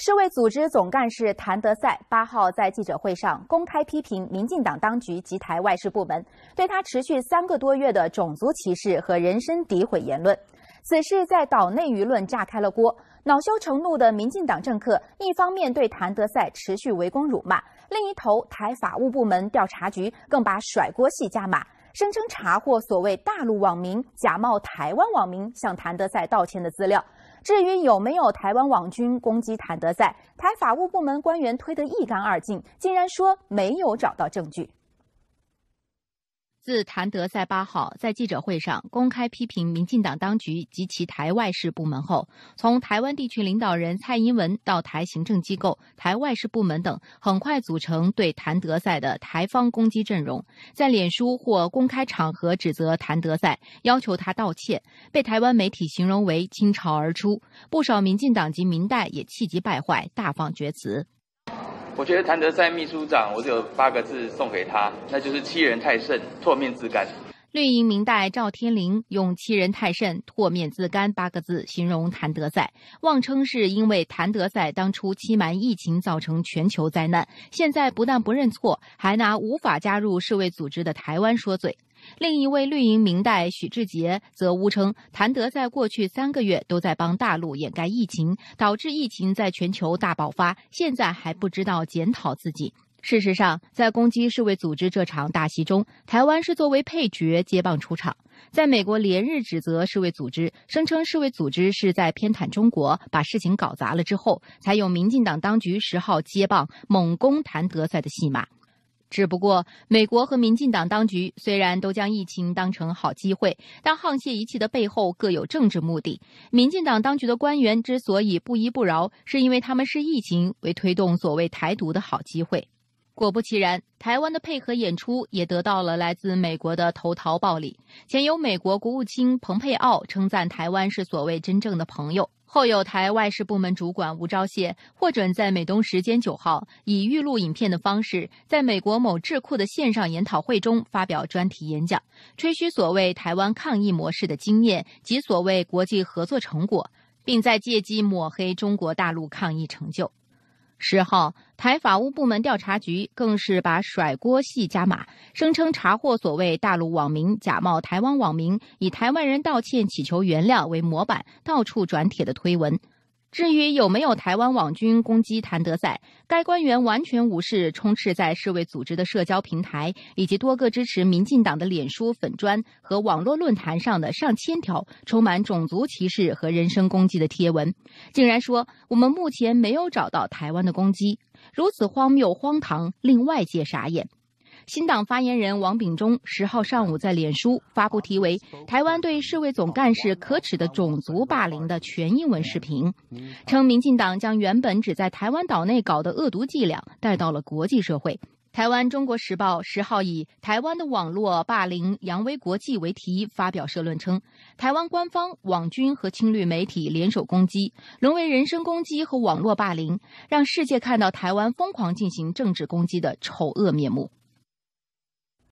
世卫组织总干事谭德赛八号在记者会上公开批评民进党当局及台外事部门对他持续三个多月的种族歧视和人身诋毁言论。此事在岛内舆论炸开了锅，恼羞成怒的民进党政客一方面对谭德赛持续围攻辱骂，另一头台法务部门调查局更把甩锅戏加码。声称查获所谓大陆网民假冒台湾网民向谭德赛道歉的资料。至于有没有台湾网军攻击谭德赛，台法务部门官员推得一干二净，竟然说没有找到证据。自谭德赛八号在记者会上公开批评民进党当局及其台外事部门后，从台湾地区领导人蔡英文到台行政机构、台外事部门等，很快组成对谭德赛的台方攻击阵容，在脸书或公开场合指责谭德赛，要求他道歉，被台湾媒体形容为倾巢而出。不少民进党及民代也气急败坏，大放厥词。我觉得谭德赛秘书长，我有八个字送给他，那就是欺人太甚，唾面自甘。绿营明代赵天麟用“欺人太甚，唾面自甘”八个字形容谭德赛，妄称是因为谭德赛当初欺瞒疫情造成全球灾难，现在不但不认错，还拿无法加入世卫组织的台湾说嘴。另一位绿营明代许志杰则污称，谭德在过去三个月都在帮大陆掩盖疫情，导致疫情在全球大爆发，现在还不知道检讨自己。事实上，在攻击世卫组织这场大戏中，台湾是作为配角接棒出场。在美国连日指责世卫组织，声称世卫组织是在偏袒中国，把事情搞砸了之后，才有民进党当局十号接棒猛攻谭德赛的戏码。只不过，美国和民进党当局虽然都将疫情当成好机会，但沆瀣一气的背后各有政治目的。民进党当局的官员之所以不依不饶，是因为他们视疫情为推动所谓台独的好机会。果不其然，台湾的配合演出也得到了来自美国的投桃报李。前有美国国务卿蓬佩奥称赞台湾是所谓真正的朋友。后有台外事部门主管吴钊燮获准在美东时间九号以预录影片的方式，在美国某智库的线上研讨会中发表专题演讲，吹嘘所谓台湾抗疫模式的经验及所谓国际合作成果，并在借机抹黑中国大陆抗疫成就。十号，台法务部门调查局更是把甩锅戏加码，声称查获所谓大陆网民假冒台湾网民，以台湾人道歉祈求原谅为模板，到处转帖的推文。至于有没有台湾网军攻击谭德赛，该官员完全无视充斥在世卫组织的社交平台以及多个支持民进党的脸书粉砖和网络论坛上的上千条充满种族歧视和人身攻击的贴文，竟然说我们目前没有找到台湾的攻击，如此荒谬荒唐，令外界傻眼。新党发言人王炳忠十号上午在脸书发布题为《台湾对世卫总干事可耻的种族霸凌》的全英文视频，称民进党将原本只在台湾岛内搞的恶毒伎俩带到了国际社会。台湾《中国时报》十号以《台湾的网络霸凌扬威国际》为题发表社论称，台湾官方网军和亲绿媒体联手攻击，沦为人身攻击和网络霸凌，让世界看到台湾疯狂进行政治攻击的丑恶面目。